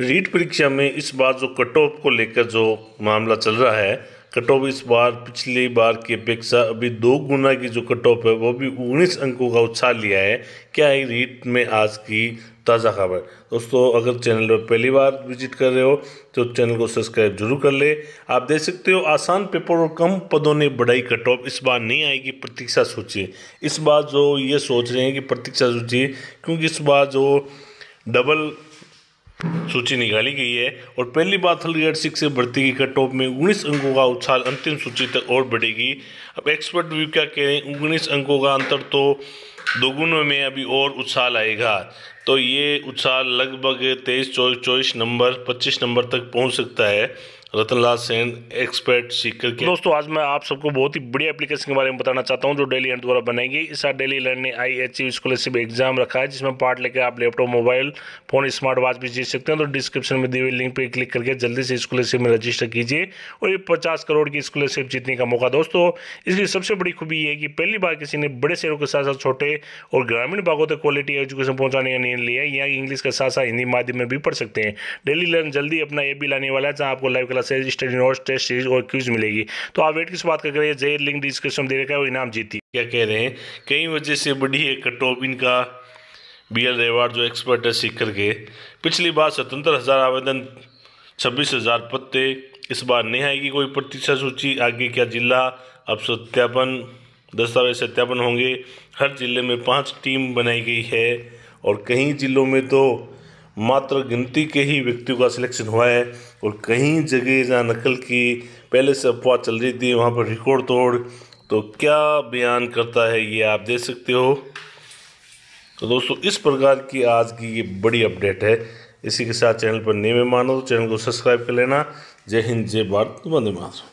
रीट परीक्षा में इस बार जो कट ऑफ को लेकर जो मामला चल रहा है कट ऑफ इस बार पिछली बार की अपेक्षा अभी दो गुना की जो कट ऑफ है वो भी उन्नीस अंकों का उछाल लिया है क्या है रीट में आज की ताज़ा खबर दोस्तों अगर चैनल पर पहली बार विजिट कर रहे हो तो चैनल को सब्सक्राइब जरूर कर ले आप देख सकते हो आसान पेपर और कम पदों ने बढ़ाई कट ऑफ इस बार नहीं आएगी प्रतीक्षा सूची इस बार जो ये सोच रहे हैं कि प्रतीक्षा सूची क्योंकि इस बार जो डबल सूची निकाली गई है और पहली बार थर्ड ग्रेड सिक्स से भर्ती की कट ऑफ में उन्नीस अंकों का उछाल अंतिम सूची तक और बढ़ेगी अब एक्सपर्ट व्यू क्या कह रहे हैं उन्नीस अंकों का अंतर तो दोगुनों में अभी और उछाल आएगा तो ये उत्साह लगभग तेईस चौबीस चौबीस नंबर पच्चीस नंबर तक पहुंच सकता है रतनलाल सेन एक्सपर्ट सीकर के दोस्तों आज मैं आप सबको बहुत ही बढ़िया एप्लीकेशन के बारे में बताना चाहता हूं जो डेली लर्न द्वारा गई इस डेली लर्न ने आई एच स्कॉलरशिप एग्जाम रखा है जिसमें पार्ट लेकर आप laptop mobile phone smart watch भी जीत सकते हैं तो डिस्क्रिप्शन में दी हुई लिंक पर क्लिक करके जल्दी से स्कॉलरशिप में रजिस्टर कीजिए और ये पचास करोड़ की स्कॉलरशिप जीतने का मौका दोस्तों इसकी सबसे बड़ी खूबी ये है कि पहली बार किसी ने बड़े शहरों के साथ साथ छोटे और ग्रामीण भागों तक क्वालिटी एजुकेशन पहुँचाने का नहीं लिया यहाँ इंग्लिश के साथ साथ हिंदी माध्यम में भी पढ़ सकते हैं डेली लर्न जल्दी अपना ऐप भी लाने वाला है जहाँ आपको live classes study notes test series और क्यूज मिलेगी तो आप वेट किस बात कर रहे हैं जय लिंक डिस्क्रिप्शन दे रखा है वो इनाम जीती क्या कह रहे हैं कई वजह से बढ़ी है कट ऑफ इनका बी एल रेवाड़ जो एक्सपर्ट है सीख करके पिछली बार सतहत्तर हज़ार आवेदन छब्बीस हज़ार पत्ते इस बार नहीं आएगी कोई प्रतीक्षा सूची आगे क्या जिला अब सत्यापन दस्तावेज सत्यापन होंगे हर जिले में पांच टीम बनाई गई है और कई ज़िलों में तो मात्र गिनती के ही व्यक्तियों का सिलेक्शन हुआ है और कहीं जगह जहाँ नकल की पहले से अफवाह चल रही थी वहाँ पर रिकॉर्ड तोड़ तो क्या बयान करता है ये आप देख सकते हो तो दोस्तों इस प्रकार की आज की ये बड़ी अपडेट है इसी के साथ चैनल पर नए मेहमान हो तो चैनल को सब्सक्राइब कर लेना जय हिंद जय भारत वंदे मातरम